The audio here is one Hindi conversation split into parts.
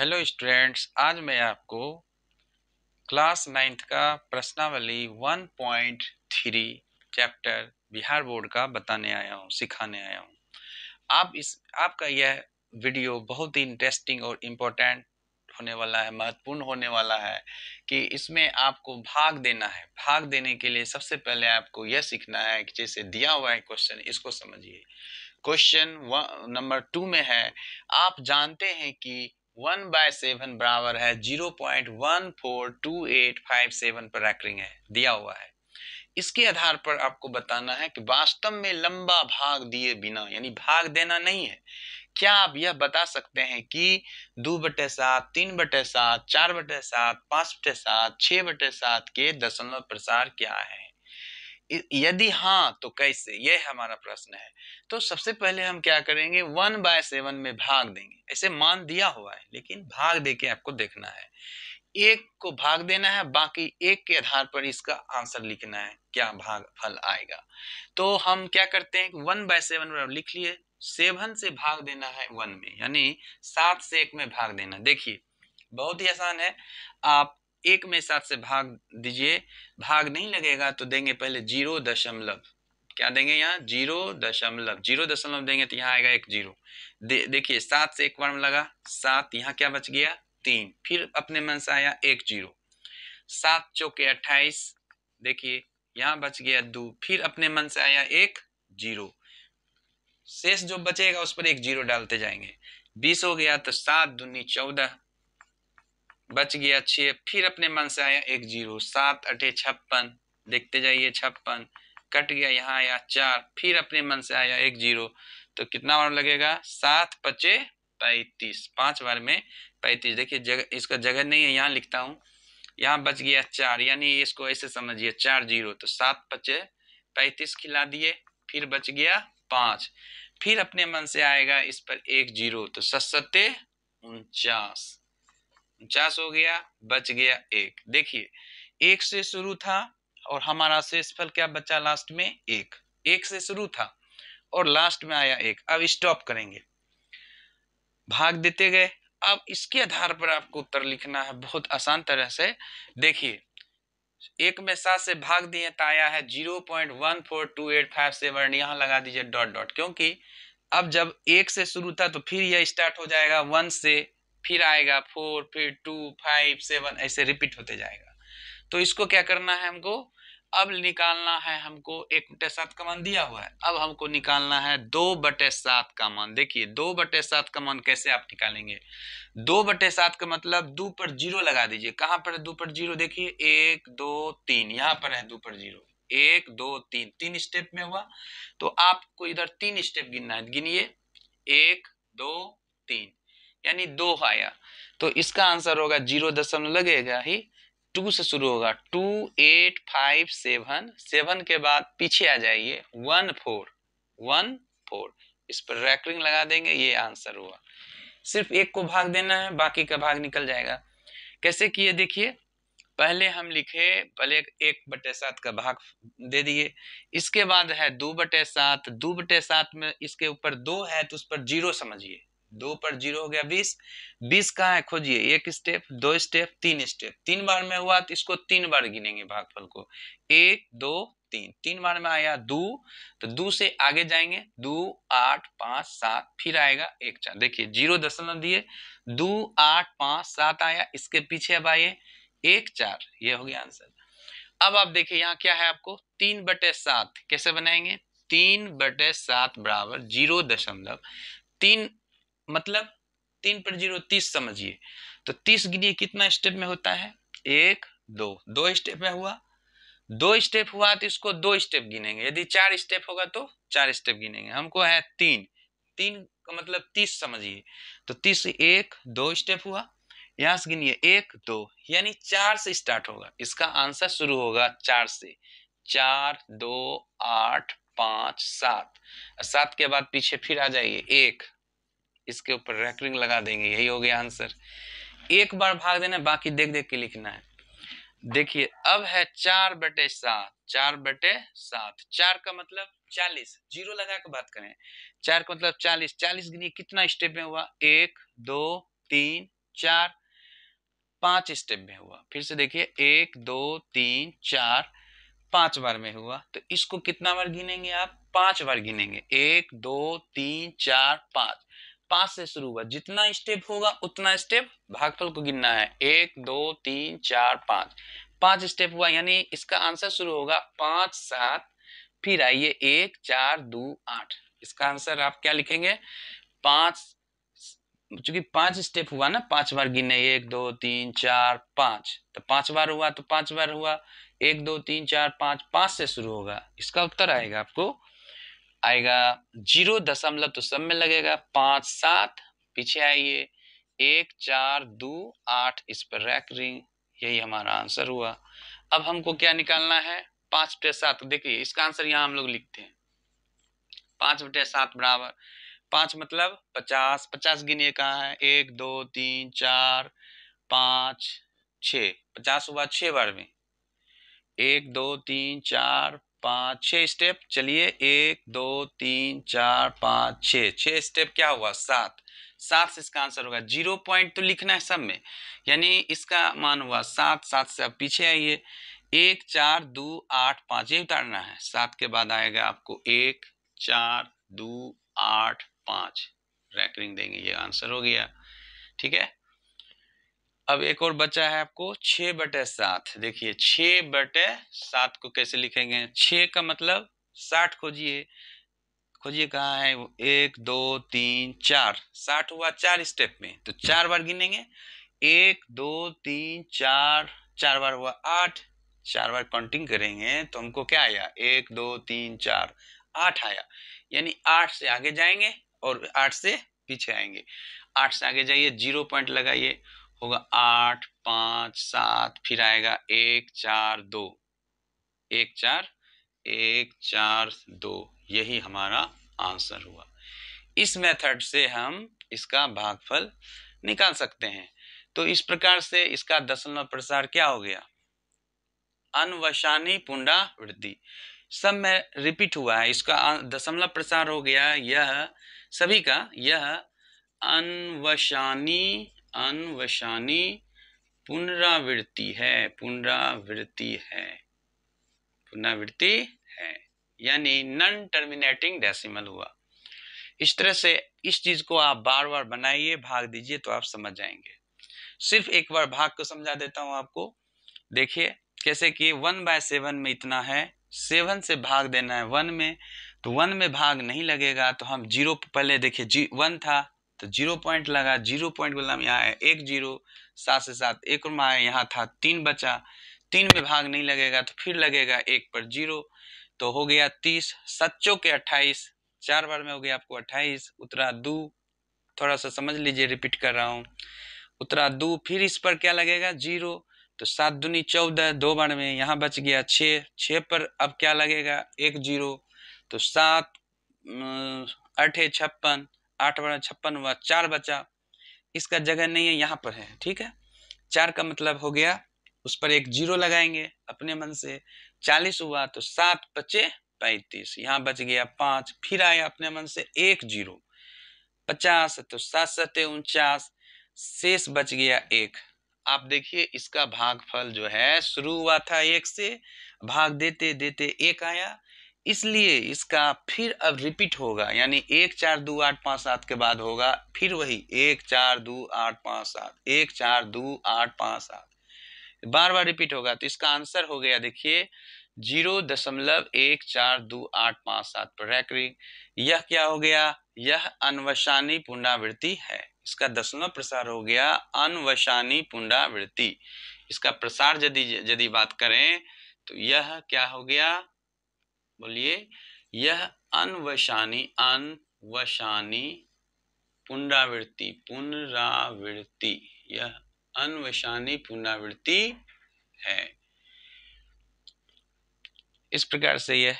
हेलो स्टूडेंट्स आज मैं आपको क्लास नाइन्थ का प्रश्नावली 1.3 चैप्टर बिहार बोर्ड का बताने आया हूँ सिखाने आया हूँ आप इस आपका यह वीडियो बहुत ही इंटरेस्टिंग और इम्पोर्टेंट होने वाला है महत्वपूर्ण होने वाला है कि इसमें आपको भाग देना है भाग देने के लिए सबसे पहले आपको यह सीखना है कि जैसे दिया हुआ है क्वेश्चन इसको समझिए क्वेश्चन नंबर टू में है आप जानते हैं कि वन बाय सेवन बराबर है zero point one four two eight five seven पर रैकरिंग है दिया हुआ है इसके आधार पर आपको बताना है कि वास्तव में लंबा भाग दिए बिना यानी भाग देना नहीं है क्या आप यह बता सकते हैं कि दो बटे सात तीन बटे सात चार बटे सात पाँच बटे सात छः बटे सात के दशमलव प्रसार क्या है यदि हाँ तो कैसे ये हमारा प्रश्न है तो सबसे पहले हम क्या करेंगे वन बाय सेवन में भाग देंगे ऐसे मान दिया हुआ है लेकिन भाग दे के आपको देखना है एक को भाग देना है बाकी एक के आधार पर इसका आंसर लिखना है क्या भाग फल आएगा तो हम क्या करते हैं वन बाय सेवन लिख लिए सेवन से भाग देना है वन में यानी सात से एक में भाग देना देखिए बहुत ही आसान है आप एक में सात से भाग दीजिए भाग नहीं लगेगा तो देंगे पहले जीरो दशमलव क्या देंगे यहाँ जीरो दशमलव जीरो दशमलव देंगे तो यहाँ आएगा एक जीरो दे, देखिए सात से एक बार में लगा सात यहाँ क्या बच गया तीन फिर अपने मन से आया एक जीरो सात चौके अट्ठाईस देखिए यहाँ बच गया दो फिर अपने मन से आया एक जीरो शेष जो बचेगा उस पर एक जीरो डालते जाएंगे बीस हो गया तो सात दूनी चौदह बच गया छः फिर अपने मन से आया एक जीरो सात अठे छप्पन देखते जाइए छप्पन कट गया यहाँ आया चार फिर अपने मन से आया एक जीरो तो कितना बार लगेगा सात पचे पैंतीस पांच बार में पैंतीस देखिए जगह इसका जगह नहीं है यहाँ लिखता हूँ यहाँ बच गया चार यानी इसको ऐसे समझिए चार जीरो तो सात पचे पैंतीस खिला दिए फिर बच गया पाँच फिर अपने मन से आएगा इस पर एक जीरो तो सत्सते उनचास उनचास हो गया बच गया एक देखिए एक से शुरू था और हमारा शेष फल क्या बचा लास्ट में एक एक से शुरू था और लास्ट में आया एक अब स्टॉप करेंगे भाग देते गए अब इसके आधार पर आपको उत्तर लिखना है बहुत आसान तरह से देखिए एक में सात से भाग दिए तो आया है zero point one four two eight five seven यहाँ लगा दीजिए डॉट डॉट क्योंकि अब जब एक से शुरू था तो फिर यह स्टार्ट हो जाएगा वन से फिर आएगा फोर फिर टू फाइव सेवन ऐसे रिपीट होते जाएगा तो इसको क्या करना है हमको अब निकालना है हमको एक बटे सात का मान दिया हुआ है अब हमको निकालना है दो बटे सात का मान देखिए दो बटे सात का मान कैसे आप निकालेंगे दो बटे सात का मतलब दो पर जीरो लगा दीजिए कहाँ पर है दो पर जीरो देखिए एक दो तीन यहाँ पर है दो पर जीरो एक दो तीन तीन स्टेप में हुआ तो आपको इधर तीन स्टेप गिनना है गिनिए एक दो तीन यानी दो आया तो इसका आंसर होगा जीरो दशमलव लगेगा ही टू से शुरू होगा two eight five seven seven के बाद पीछे आ जाइए वन फोर वन फोर इस पर रैकरिंग लगा देंगे ये आंसर हुआ सिर्फ एक को भाग देना है बाकी का भाग निकल जाएगा कैसे किए देखिए पहले हम लिखे पहले एक बटे सात का भाग दे दिए इसके बाद है दो बटे सात दो बटे सात में इसके ऊपर दो है तो उस पर जीरो समझिए दो पर जीरो हो गया बीस बीस कहाँ है खोजिए एक स्टेप दो स्टेप तीन स्टेप तीन बार में हुआ तो इसको तीन बार गिनेंगे भागफल को एक दो तीन तीन बार में आया दो तो दो से आगे जाएंगे दो आठ पांच सात फिर आएगा एक चार देखिए जीरो दशमलव दिए दो आठ पांच सात आया इसके पीछे अब आइए एक चार ये हो गया आंसर अब आप देखिए यहाँ क्या है आपको तीन बटे सात कैसे बनाएंगे तीन बटे सात बराबर जीरो दशमलव तीन मतलब तीन पर जीरो तीस समझिए तो तीस गिनिए कितना स्टेप में होता है एक दो दो स्टेप में हुआ दो स्टेप हुआ तो इसको दो स्टेप गिनेंगे यदि चार स्टेप होगा तो चार स्टेप गिनेंगे हमको है तीन तीन का मतलब तीस समझिए तो तीस एक दो स्टेप हुआ यहाँ से गिनिए एक दो यानी चार से स्टार्ट होगा इसका आंसर शुरू होगा चार से चार दो आठ पाँच सात सात के बाद पीछे फिर आ जाइए एक इसके ऊपर रैकरिंग लगा देंगे यही हो गया आंसर एक बार भाग देना बाकी देख देख के लिखना है देखिए अब है चार बटे सात चार बटे सात चार का मतलब चालीस जीरो लगा के बात करें चार का मतलब चालीस चालीस गिनी कितना स्टेप में हुआ एक दो तीन चार पांच स्टेप में हुआ फिर से देखिए एक दो तीन चार पांच बार में हुआ तो इसको कितना बार गिनेंगे आप पांच बार गिनेंगे एक दो तीन चार पांच पांच से शुरू हुआ जितना स्टेप होगा उतना स्टेप भागफल को गिनना है एक दो तीन चार पांच पांच स्टेप हुआ यानी इसका आंसर शुरू होगा पांच सात फिर आइए एक चार दो आठ इसका आंसर आप क्या लिखेंगे पांच चूंकि पांच स्टेप हुआ ना पांच बार गिने एक दो तीन चार पांच तो पांच बार हुआ तो पांच बार हुआ एक दो तीन चार पांच पांच से शुरू होगा इसका उत्तर आएगा आपको आएगा जीरो दशमलव तो सब में लगेगा पाँच सात पीछे आइए एक चार दो आठ इस पर रैक रिंग यही हमारा आंसर हुआ अब हमको क्या निकालना है पांच बटे सात देखिए इसका आंसर यहाँ हम लोग लिखते हैं पाँच बटे सात बराबर पाँच मतलब पचास पचास गिनिए कहा है एक दो तीन चार पाँच छ पचास हुआ छः बार में एक दो तीन चार पाँच छः स्टेप चलिए एक दो तीन चार पाँच छः छः स्टेप क्या हुआ सात सात से इसका आंसर होगा जीरो पॉइंट तो लिखना है सब में यानी इसका मान हुआ सात सात से आप पीछे आइए एक चार दो आठ पाँच ये उतारना है सात के बाद आएगा आपको एक चार दो आठ पाँच रैकरिंग देंगे ये आंसर हो गया ठीक है अब एक और बचा है आपको छ बटे सात देखिए छ बटे सात को कैसे लिखेंगे छ का मतलब साठ खोजिए खोजिए कहाँ है एक दो तीन चार साठ हुआ चार स्टेप में तो चार बार गिनेंगे एक दो तीन चार चार बार हुआ आठ चार बार काउंटिंग करेंगे तो हमको क्या आया एक दो तीन चार आठ आया यानी आठ से आगे जाएंगे और आठ से पीछे आएंगे आठ से आगे जाइए जीरो पॉइंट लगाइए होगा आठ पाँच सात फिर आएगा एक चार दो एक चार एक चार दो यही हमारा आंसर हुआ इस मेथड से हम इसका भागफल निकाल सकते हैं तो इस प्रकार से इसका दशमलव प्रसार क्या हो गया अनवशानी वृद्धि सब में रिपीट हुआ है इसका दशमलव प्रसार हो गया यह सभी का यह अनवशानी अनवशानी पुनरावृत्ति है पुनरावृत्ति है पुनरावृत्ति है यानी नॉन टर्मिनेटिंग डेसिमल हुआ इस तरह से इस चीज को आप बार बार बनाइए भाग दीजिए तो आप समझ जाएंगे सिर्फ एक बार भाग को समझा देता हूं आपको देखिए कैसे कि वन बाय सेवन में इतना है सेवन से भाग देना है वन में तो वन में भाग नहीं लगेगा तो हम जीरो पहले देखिए जी वन था तो जीरो पॉइंट लगा जीरो पॉइंट का गुलाम यहाँ है एक जीरो सात से सात एक और माया यहाँ था तीन बचा तीन में भाग नहीं लगेगा तो फिर लगेगा एक पर जीरो तो हो गया तीस सच्चों के अट्ठाईस चार बार में हो गया आपको अट्ठाईस उतरा दो थोड़ा सा समझ लीजिए रिपीट कर रहा हूँ उतरा दो फिर इस पर क्या लगेगा जीरो तो सात दुनी चौदह दो बार में यहाँ बच गया छः छः पर अब क्या लगेगा एक जीरो तो सात अठे छप्पन आठ बड़ा छप्पन हुआ चार बचा इसका जगह नहीं है यहाँ पर है ठीक है चार का मतलब हो गया उस पर एक जीरो लगाएंगे अपने मन से चालीस हुआ तो सात बचे पैंतीस यहाँ बच गया पांच फिर आया अपने मन से एक जीरो पचास तो सात सत्य उनचास शेष बच गया एक आप देखिए इसका भागफल जो है शुरू हुआ था एक से भाग देते देते एक आया इसलिए इसका फिर अब रिपीट होगा यानी एक चार दो आठ पाँच सात के बाद होगा फिर वही एक चार दो आठ पाँच सात एक चार दो आठ पाँच सात बार बार रिपीट होगा तो इसका आंसर हो गया देखिए जीरो दशमलव एक चार दो आठ पाँच सात पर रैकरिंग यह क्या हो गया यह अनवशानी पुनरावृत्ति है इसका दशमलव प्रसार हो गया अनवशानी पुनरावृत्ति इसका प्रसार यदि यदि बात करें तो यह क्या हो गया बोलिए यह अनवशानी अनवशानी पुनरावृत्ति पुनरावृत्ति यह अनवशानी पुनरावृत्ति है इस प्रकार से यह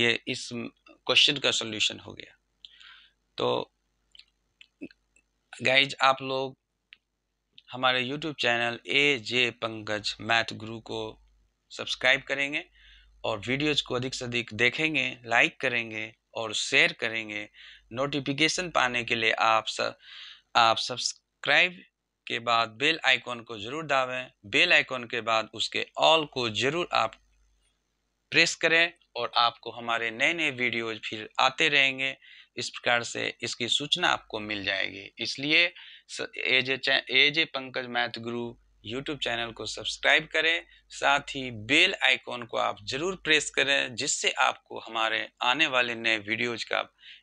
ये इस क्वेश्चन का सॉल्यूशन हो गया तो गाइज आप लोग हमारे YouTube channel A J Pankaj Math Guru को सब्सक्राइब करेंगे और वीडियोज को अधिक से अधिक देखेंगे लाइक करेंगे और शेयर करेंगे नोटिफिकेशन पाने के लिए आप सब आप सब्सक्राइब के बाद बेल आइकॉन को ज़रूर दावें बेल आइकॉन के बाद उसके ऑल को ज़रूर आप प्रेस करें और आपको हमारे नए नए वीडियोज फिर आते रहेंगे इस प्रकार से इसकी सूचना आपको मिल जाएगी इसलिए as A Pankaj Math group YouTube channel को सब्सक्राइब करें साथ ही बेल आइकॉन को आप ज़रूर प्रेस करें जिससे आपको हमारे आने वाले नए वीडियोज का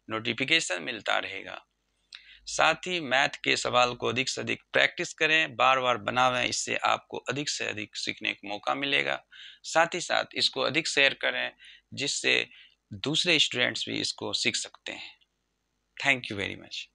नोटिफिकेशन मिलता रहेगा साथ ही मैथ के सवाल को अधिक से अधिक प्रैक्टिस करें बार बार बनावें इससे आपको अधिक से अधिक सीखने का मौका मिलेगा साथ ही साथ इसको अधिक शेयर करें जिससे दूसरे स्टूडेंट्स भी इसको सीख सकते हैं थैंक यू वेरी मच